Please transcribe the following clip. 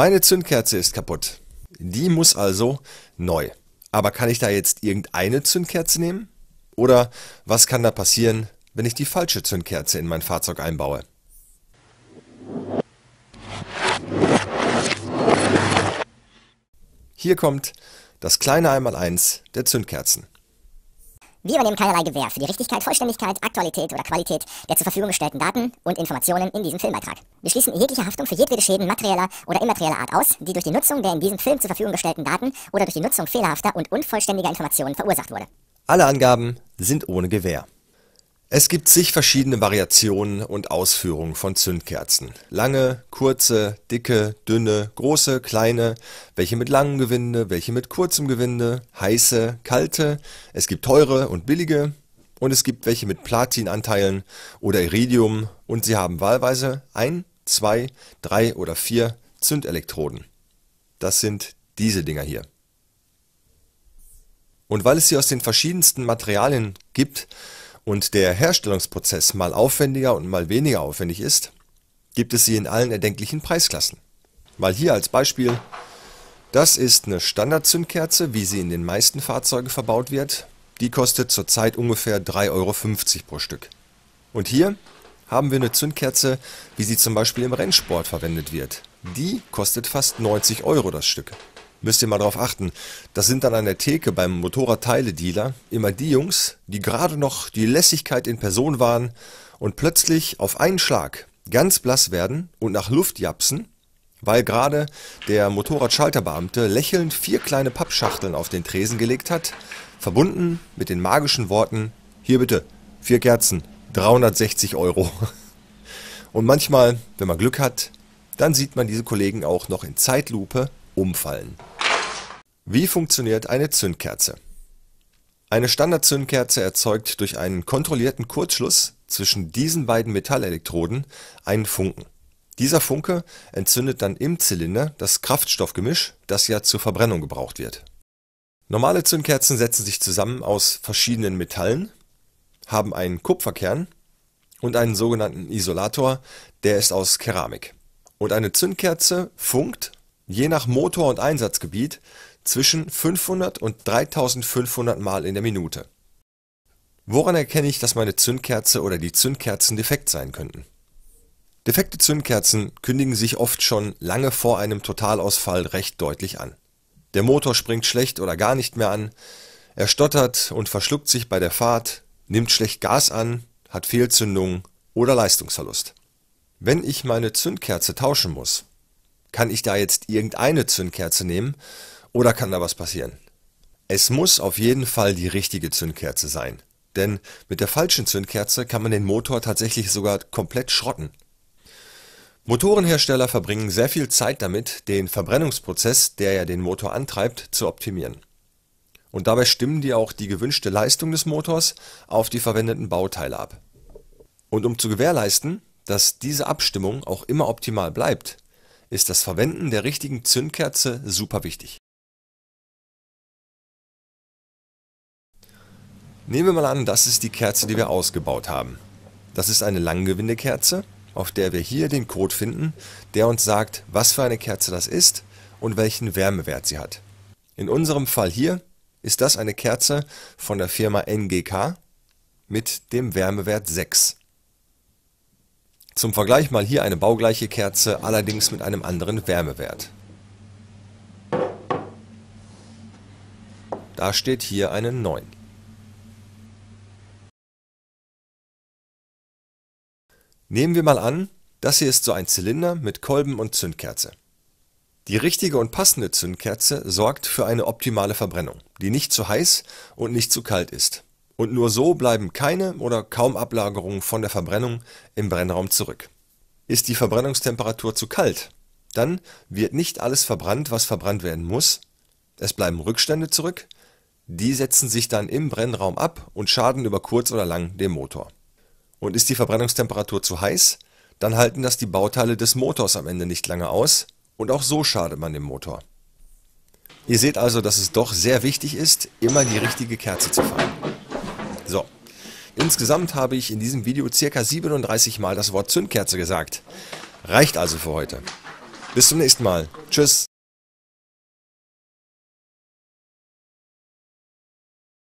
Meine Zündkerze ist kaputt. Die muss also neu. Aber kann ich da jetzt irgendeine Zündkerze nehmen? Oder was kann da passieren, wenn ich die falsche Zündkerze in mein Fahrzeug einbaue? Hier kommt das kleine 1x1 der Zündkerzen. Wir übernehmen keinerlei Gewähr für die Richtigkeit, Vollständigkeit, Aktualität oder Qualität der zur Verfügung gestellten Daten und Informationen in diesem Filmbeitrag. Wir schließen jegliche Haftung für jedwede Schäden materieller oder immaterieller Art aus, die durch die Nutzung der in diesem Film zur Verfügung gestellten Daten oder durch die Nutzung fehlerhafter und unvollständiger Informationen verursacht wurde. Alle Angaben sind ohne Gewähr. Es gibt zig verschiedene Variationen und Ausführungen von Zündkerzen: lange, kurze, dicke, dünne, große, kleine, welche mit langem Gewinde, welche mit kurzem Gewinde, heiße, kalte, es gibt teure und billige und es gibt welche mit Platinanteilen oder Iridium und sie haben wahlweise ein, zwei, drei oder vier Zündelektroden. Das sind diese Dinger hier. Und weil es sie aus den verschiedensten Materialien gibt und der Herstellungsprozess mal aufwendiger und mal weniger aufwendig ist, gibt es sie in allen erdenklichen Preisklassen. Mal hier als Beispiel. Das ist eine Standardzündkerze, wie sie in den meisten Fahrzeugen verbaut wird. Die kostet zurzeit ungefähr 3,50 Euro pro Stück. Und hier haben wir eine Zündkerze, wie sie zum Beispiel im Rennsport verwendet wird. Die kostet fast 90 Euro das Stück. Müsst ihr mal darauf achten. Das sind dann an der Theke beim Motorradteile-Dealer immer die Jungs, die gerade noch die Lässigkeit in Person waren und plötzlich auf einen Schlag ganz blass werden und nach Luft japsen, weil gerade der Motorradschalterbeamte lächelnd vier kleine Pappschachteln auf den Tresen gelegt hat, verbunden mit den magischen Worten, hier bitte, vier Kerzen, 360 Euro. Und manchmal, wenn man Glück hat, dann sieht man diese Kollegen auch noch in Zeitlupe umfallen. Wie funktioniert eine Zündkerze? Eine Standard-Zündkerze erzeugt durch einen kontrollierten Kurzschluss zwischen diesen beiden Metallelektroden einen Funken. Dieser Funke entzündet dann im Zylinder das Kraftstoffgemisch, das ja zur Verbrennung gebraucht wird. Normale Zündkerzen setzen sich zusammen aus verschiedenen Metallen, haben einen Kupferkern und einen sogenannten Isolator, der ist aus Keramik. Und eine Zündkerze funkt je nach Motor und Einsatzgebiet zwischen 500 und 3500 Mal in der Minute. Woran erkenne ich, dass meine Zündkerze oder die Zündkerzen defekt sein könnten? Defekte Zündkerzen kündigen sich oft schon lange vor einem Totalausfall recht deutlich an. Der Motor springt schlecht oder gar nicht mehr an, er stottert und verschluckt sich bei der Fahrt, nimmt schlecht Gas an, hat Fehlzündungen oder Leistungsverlust. Wenn ich meine Zündkerze tauschen muss, kann ich da jetzt irgendeine Zündkerze nehmen oder kann da was passieren? Es muss auf jeden Fall die richtige Zündkerze sein. Denn mit der falschen Zündkerze kann man den Motor tatsächlich sogar komplett schrotten. Motorenhersteller verbringen sehr viel Zeit damit, den Verbrennungsprozess, der ja den Motor antreibt, zu optimieren. Und dabei stimmen die auch die gewünschte Leistung des Motors auf die verwendeten Bauteile ab. Und um zu gewährleisten, dass diese Abstimmung auch immer optimal bleibt, ist das Verwenden der richtigen Zündkerze super wichtig. Nehmen wir mal an, das ist die Kerze, die wir ausgebaut haben. Das ist eine Langgewindekerze, auf der wir hier den Code finden, der uns sagt, was für eine Kerze das ist und welchen Wärmewert sie hat. In unserem Fall hier ist das eine Kerze von der Firma NGK mit dem Wärmewert 6. Zum Vergleich mal hier eine baugleiche Kerze, allerdings mit einem anderen Wärmewert. Da steht hier eine 9. Nehmen wir mal an, das hier ist so ein Zylinder mit Kolben und Zündkerze. Die richtige und passende Zündkerze sorgt für eine optimale Verbrennung, die nicht zu heiß und nicht zu kalt ist. Und nur so bleiben keine oder kaum Ablagerungen von der Verbrennung im Brennraum zurück. Ist die Verbrennungstemperatur zu kalt, dann wird nicht alles verbrannt, was verbrannt werden muss. Es bleiben Rückstände zurück. Die setzen sich dann im Brennraum ab und schaden über kurz oder lang dem Motor. Und ist die Verbrennungstemperatur zu heiß, dann halten das die Bauteile des Motors am Ende nicht lange aus und auch so schadet man dem Motor. Ihr seht also, dass es doch sehr wichtig ist, immer die richtige Kerze zu fahren. So, insgesamt habe ich in diesem Video circa 37 Mal das Wort Zündkerze gesagt. Reicht also für heute. Bis zum nächsten Mal. Tschüss.